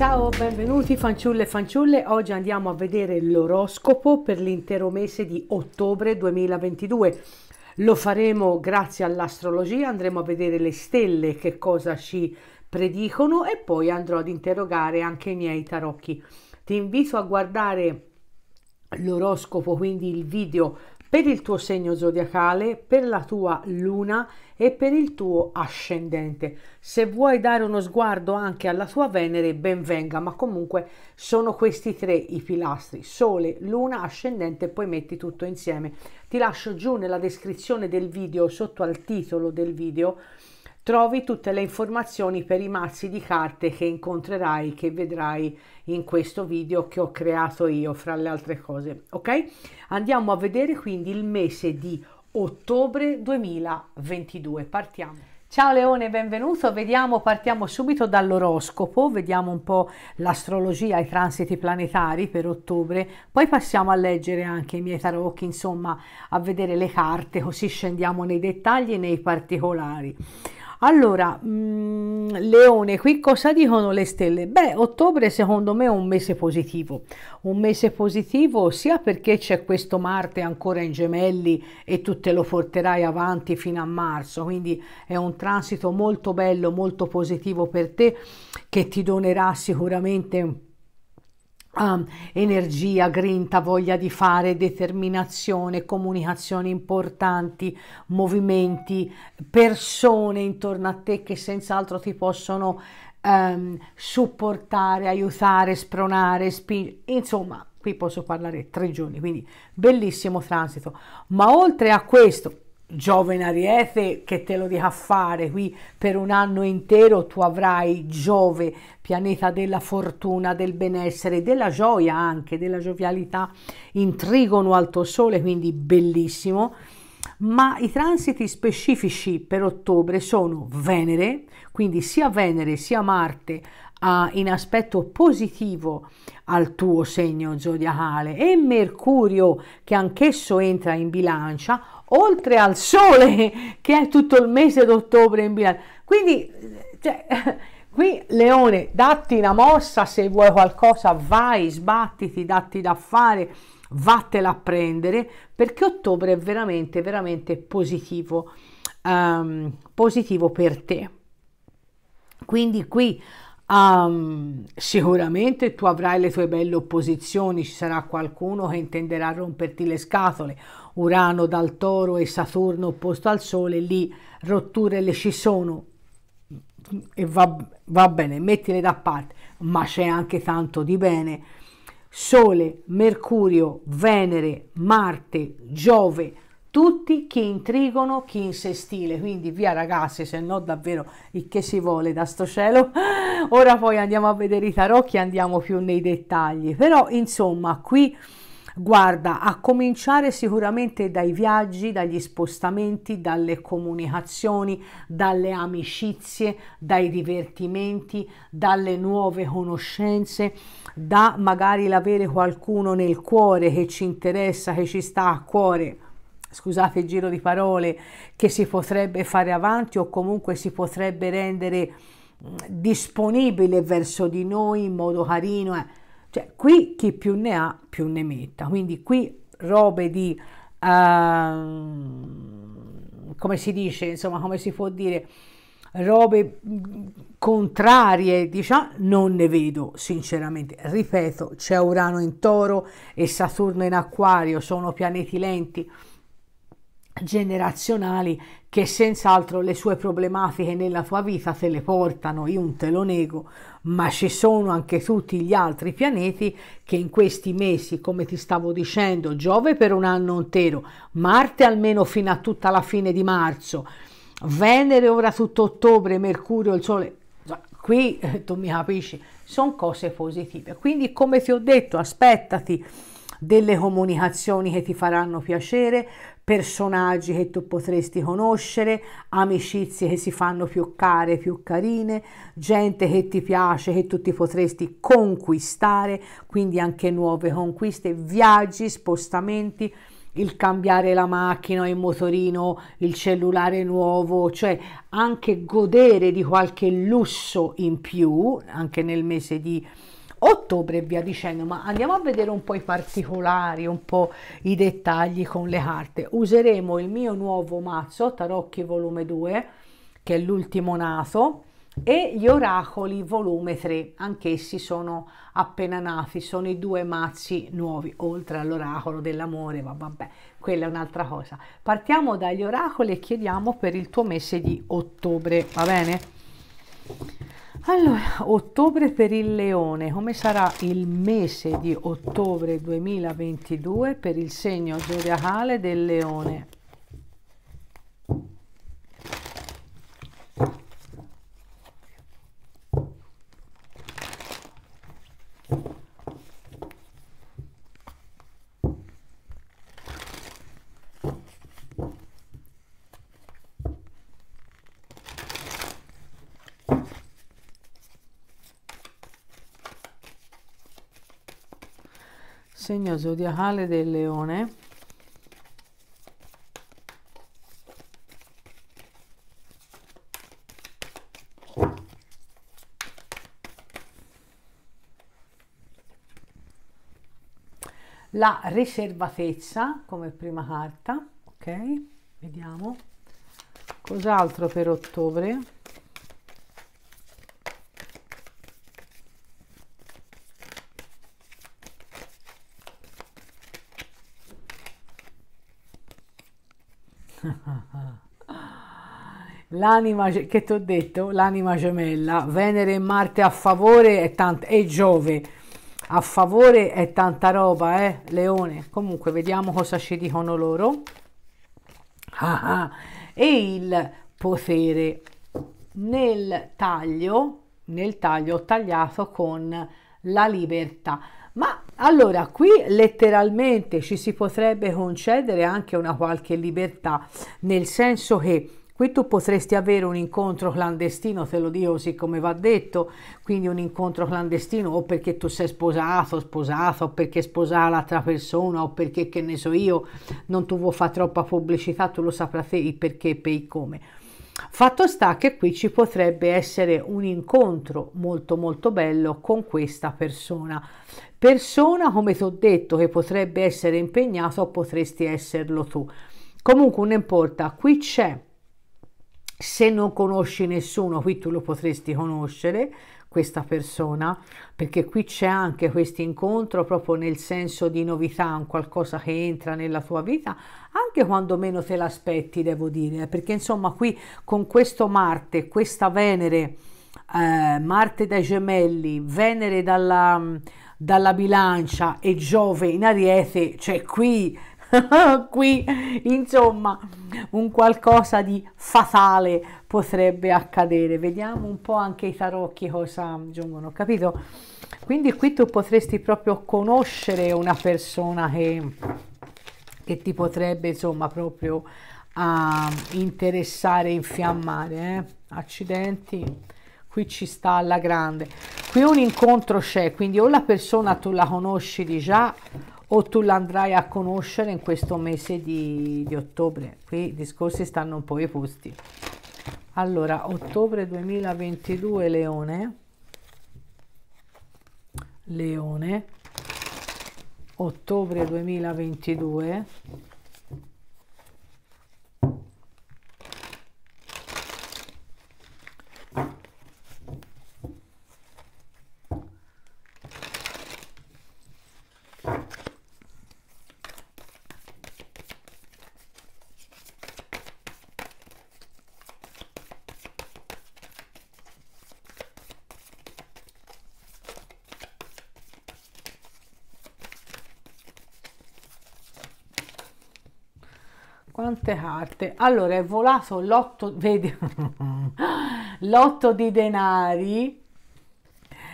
Ciao, benvenuti fanciulle e fanciulle. Oggi andiamo a vedere l'oroscopo per l'intero mese di ottobre 2022. Lo faremo grazie all'astrologia, andremo a vedere le stelle che cosa ci predicono e poi andrò ad interrogare anche i miei tarocchi. Ti invito a guardare l'oroscopo, quindi il video per il tuo segno zodiacale, per la tua luna e per il tuo ascendente. Se vuoi dare uno sguardo anche alla tua Venere, ben venga, ma comunque sono questi tre i pilastri, Sole, Luna, ascendente e poi metti tutto insieme. Ti lascio giù nella descrizione del video, sotto al titolo del video, trovi tutte le informazioni per i mazzi di carte che incontrerai, che vedrai in questo video che ho creato io, fra le altre cose. Ok? Andiamo a vedere quindi il mese di ottobre ottobre 2022. Partiamo. Ciao Leone, benvenuto. Vediamo, partiamo subito dall'oroscopo, vediamo un po' l'astrologia i transiti planetari per ottobre, poi passiamo a leggere anche i miei tarocchi, insomma, a vedere le carte, così scendiamo nei dettagli e nei particolari. Allora, mh, mm, Leone, qui cosa dicono le stelle? Beh, ottobre secondo me è un mese positivo, un mese positivo sia perché c'è questo Marte ancora in gemelli e tu te lo porterai avanti fino a marzo, quindi è un transito molto bello, molto positivo per te che ti donerà sicuramente un Um, energia, grinta, voglia di fare, determinazione, comunicazioni importanti, movimenti, persone intorno a te che senz'altro ti possono um, supportare, aiutare, spronare, spingere, insomma, qui posso parlare tre giorni, quindi bellissimo transito. Ma oltre a questo, Giove Ariete che te lo dica fare qui per un anno intero tu avrai Giove, pianeta della fortuna, del benessere, della gioia anche, della giovialità in trigono al tuo sole, quindi bellissimo. Ma i transiti specifici per ottobre sono Venere, quindi sia Venere sia Marte in aspetto positivo al tuo segno zodiacale e Mercurio che anch'esso entra in bilancia oltre al sole che è tutto il mese d'ottobre in bilancia. Quindi, cioè, qui leone, datti una mossa, se vuoi qualcosa vai, sbattiti, datti da fare, vattela a prendere, perché ottobre è veramente, veramente positivo, um, positivo per te. Quindi qui um, sicuramente tu avrai le tue belle opposizioni, ci sarà qualcuno che intenderà romperti le scatole Urano dal toro e Saturno opposto al Sole, lì rotture le ci sono e va, va bene, mettile da parte, ma c'è anche tanto di bene. Sole, Mercurio, Venere, Marte, Giove, tutti chi intrigono, chi in stile, quindi via ragazze, se no davvero il che si vuole da sto cielo. Ora poi andiamo a vedere i tarocchi, andiamo più nei dettagli, però insomma qui Guarda, a cominciare sicuramente dai viaggi, dagli spostamenti, dalle comunicazioni, dalle amicizie, dai divertimenti, dalle nuove conoscenze, da magari l'avere qualcuno nel cuore che ci interessa, che ci sta a cuore scusate il giro di parole, che si potrebbe fare avanti o comunque si potrebbe rendere disponibile verso di noi in modo carino. Eh cioè, qui chi più ne ha più ne metta, quindi qui robe di, uh, come si dice, insomma, come si può dire, robe contrarie, diciamo, non ne vedo sinceramente. Ripeto, c'è Urano in toro e Saturno in acquario, sono pianeti lenti generazionali che senz'altro le sue problematiche nella tua vita te le portano, io non te lo nego, ma ci sono anche tutti gli altri pianeti che in questi mesi, come ti stavo dicendo, Giove per un anno intero, Marte almeno fino a tutta la fine di marzo, Venere ora tutto ottobre, Mercurio, il Sole, qui eh, tu mi capisci, sono cose positive. Quindi come ti ho detto, aspettati delle comunicazioni che ti faranno piacere, personaggi che tu potresti conoscere, amicizie che si fanno più care, più carine, gente che ti piace, che tu ti potresti conquistare, quindi anche nuove conquiste, viaggi, spostamenti il cambiare la macchina, il motorino, il cellulare nuovo, cioè anche godere di qualche lusso in più, anche nel mese di ottobre e via dicendo, ma andiamo a vedere un po' i particolari, un po' i dettagli con le carte. Useremo il mio nuovo mazzo Tarocchi volume 2, che è l'ultimo nato, e gli oracoli volume 3, anch'essi sono appena nati, sono i due mazzi nuovi, oltre all'oracolo dell'amore, ma vabbè, quella è un'altra cosa. Partiamo dagli oracoli e chiediamo per il tuo mese di ottobre, va bene? Allora, ottobre per il leone, come sarà il mese di ottobre 2022 per il segno zodiacale del leone? segno zodiacale del leone la riservatezza come prima carta ok vediamo cos'altro per ottobre l'anima che ti ho detto, l'anima gemella, Venere e Marte a favore è tanta, e Giove a favore è tanta roba, eh, Leone. Comunque, vediamo cosa ci dicono loro. Ah, ah. E il potere nel taglio, nel taglio ho tagliato con la libertà. Ma allora qui letteralmente ci si potrebbe concedere anche una qualche libertà, nel senso che Qui tu potresti avere un incontro clandestino, te lo dico così come va detto, quindi un incontro clandestino o perché tu sei sposato, sposato, o perché sposava l'altra persona, o perché che ne so io, non tu vuoi fare troppa pubblicità, tu lo saprai te il perché e il come. Fatto sta che qui ci potrebbe essere un incontro molto molto bello con questa persona. Persona, come ti ho detto, che potrebbe essere impegnato o potresti esserlo tu. Comunque non importa, qui c'è se non conosci nessuno, qui tu lo potresti conoscere, questa persona, perché qui c'è anche questo incontro proprio nel senso di novità, un qualcosa che entra nella tua vita, anche quando meno te l'aspetti, devo dire, eh, perché insomma qui con questo Marte, questa Venere, eh, Marte dai gemelli, Venere dalla, mm, dalla bilancia e Giove in ariete, cioè qui qui insomma un qualcosa di fatale potrebbe accadere vediamo un po' anche i tarocchi cosa aggiungono capito quindi qui tu potresti proprio conoscere una persona che, che ti potrebbe insomma proprio uh, interessare infiammare eh? accidenti qui ci sta alla grande qui un incontro c'è quindi o la persona tu la conosci di già o tu l'andrai a conoscere in questo mese di, di ottobre. Qui i discorsi stanno un po' ai posti. Allora, ottobre 2022, Leone. Leone. Ottobre 2022. quante carte allora è volato l'otto vedi l'otto di denari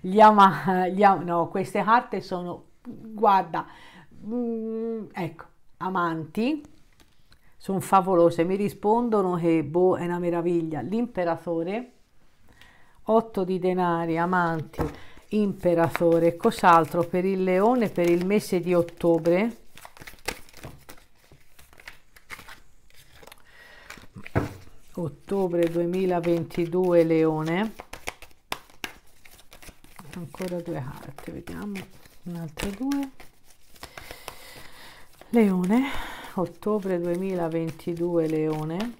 gli ama gli am, no queste carte sono guarda mh, mm, ecco amanti sono favolose mi rispondono che boh è una meraviglia l'imperatore otto di denari amanti imperatore cos'altro per il leone per il mese di ottobre ottobre 2022 leone ancora due carte vediamo un'altra due leone ottobre 2022 leone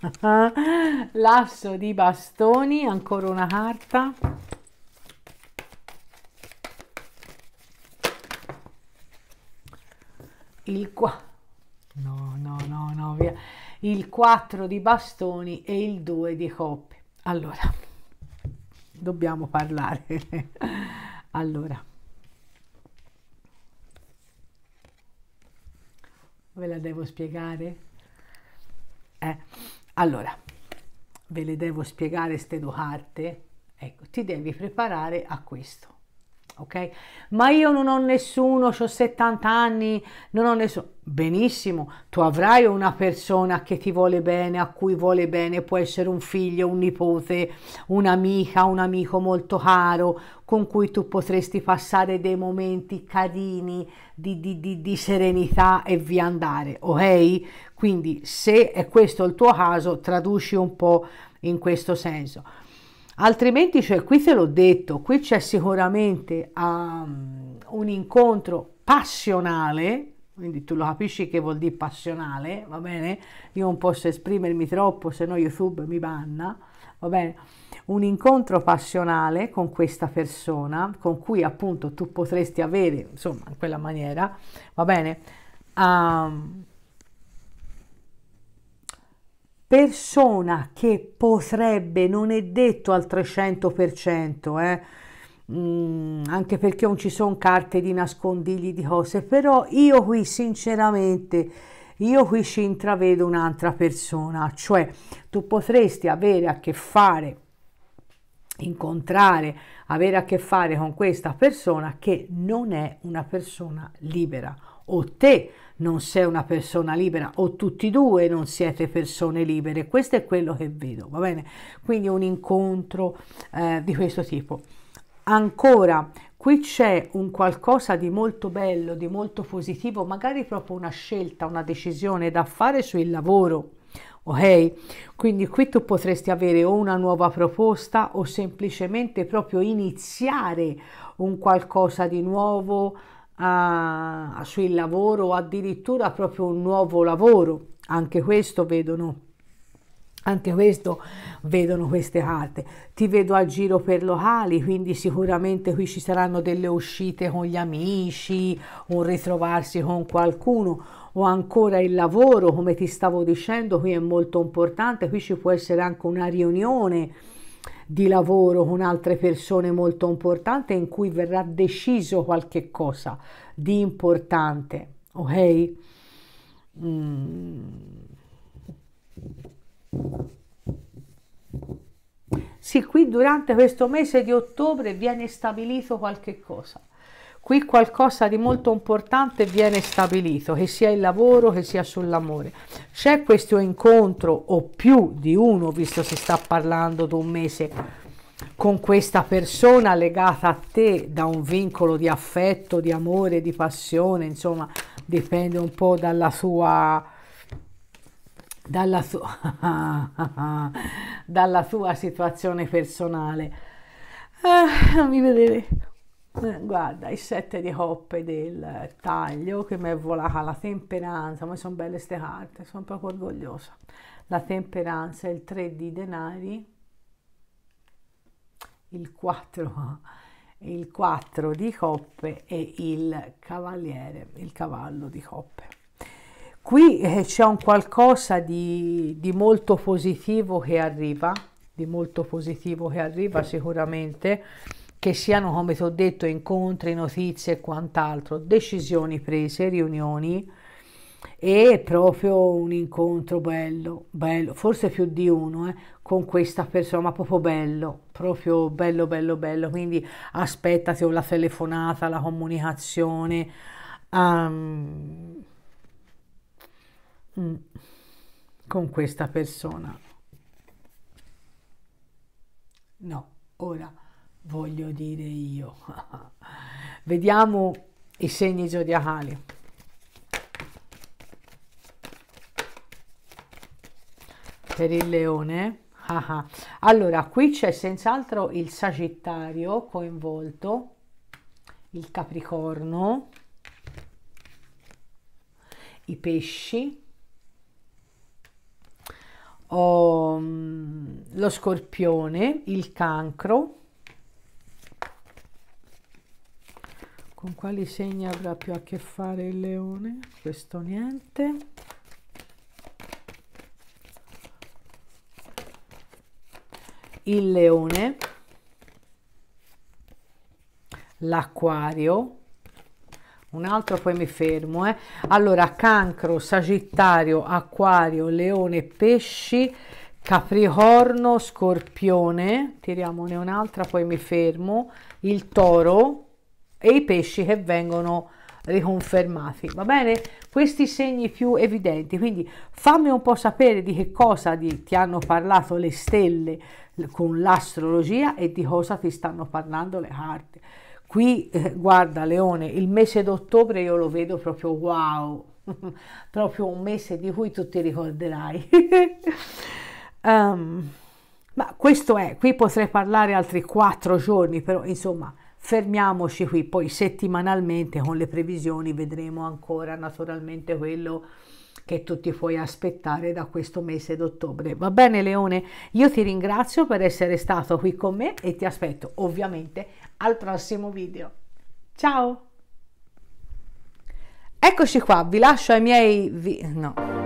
lasso di bastoni ancora una carta il qua. No, no, no, no, via. Il 4 di bastoni e il 2 di coppe. Allora, dobbiamo parlare. allora. Ve la devo spiegare? Eh, allora, ve le devo spiegare ste due carte. Ecco, ti devi preparare a questo ok? Ma io non ho nessuno, ho 70 anni, non ho nessuno. Benissimo, tu avrai una persona che ti vuole bene, a cui vuole bene, può essere un figlio, un nipote, un'amica, un amico molto caro, con cui tu potresti passare dei momenti carini di, di, di, di serenità e vi andare, ok? Quindi se è questo il tuo caso, traduci un po' in questo senso altrimenti cioè, qui te l'ho detto, qui c'è sicuramente um, un incontro passionale, quindi tu lo capisci che vuol dire passionale, va bene? Io non posso esprimermi troppo, se no YouTube mi banna, va bene? Un incontro passionale con questa persona, con cui appunto tu potresti avere, insomma, in quella maniera, va bene? Um, persona che potrebbe, non è detto al 300%, eh, Mm, anche perché non ci sono carte di nascondigli di cose, però io qui sinceramente io qui ci intravedo un'altra persona, cioè tu potresti avere a che fare incontrare, avere a che fare con questa persona che non è una persona libera o te non sei una persona libera o tutti e due non siete persone libere. Questo è quello che vedo, va bene? Quindi un incontro eh, di questo tipo. Ancora, qui c'è un qualcosa di molto bello, di molto positivo, magari proprio una scelta, una decisione da fare sul lavoro. Ok? Quindi qui tu potresti avere o una nuova proposta o semplicemente proprio iniziare un qualcosa di nuovo a, sul lavoro o addirittura proprio un nuovo lavoro. Anche questo vedono. Anche questo vedono queste carte. Ti vedo a giro per locali, quindi sicuramente qui ci saranno delle uscite con gli amici, un ritrovarsi con qualcuno o ancora il lavoro, come ti stavo dicendo, qui è molto importante, qui ci può essere anche una riunione di lavoro con altre persone molto importante in cui verrà deciso qualche cosa di importante, ok? Mm. Sì, qui durante questo mese di ottobre viene stabilito qualche cosa qui qualcosa di molto importante viene stabilito, che sia il lavoro, che sia sull'amore. C'è questo incontro, o più di uno, visto si sta parlando di un mese, con questa persona legata a te da un vincolo di affetto, di amore, di passione, insomma, dipende un po' dalla sua... Dalla, su dalla tua situazione personale. Ah, fammi vedere. Eh, guarda, i sette di coppe del taglio che mi è volata la temperanza, ma sono belle queste carte, sono proprio orgogliosa. La temperanza, il 3 di denari, il 4, il 4 di coppe e il cavaliere, il cavallo di coppe. Qui eh, c'è un qualcosa di, di molto positivo che arriva, di molto positivo che arriva sicuramente che siano, come ti ho detto, incontri, notizie e quant'altro, decisioni prese, riunioni e proprio un incontro bello, bello, forse più di uno, eh, con questa persona, ma proprio bello, proprio bello, bello, bello. Quindi aspettati o la telefonata, la comunicazione. Um, con questa persona. No, ora voglio dire io. Vediamo i segni zodiacali. Per il leone. Ah, ah. allora, qui c'è senz'altro il Sagittario coinvolto, il Capricorno, i pesci, oh, lo scorpione, il cancro, con quali segni avrà più a che fare il leone questo niente il leone l'acquario un altro poi mi fermo eh. allora cancro sagittario acquario leone pesci capricorno scorpione tiriamone un'altra poi mi fermo il toro e i pesci che vengono riconfermati va bene questi segni più evidenti quindi fammi un po sapere di che cosa di, ti hanno parlato le stelle con l'astrologia e di cosa ti stanno parlando le carte qui eh, guarda leone il mese d'ottobre io lo vedo proprio wow proprio un mese di cui tu ti ricorderai um, ma questo è qui potrei parlare altri quattro giorni però insomma fermiamoci qui, poi settimanalmente con le previsioni vedremo ancora naturalmente quello che tu ti puoi aspettare da questo mese d'ottobre. Va bene Leone, io ti ringrazio per essere stato qui con me e ti aspetto ovviamente al prossimo video. Ciao! Eccoci qua, vi lascio ai miei... Vi... no.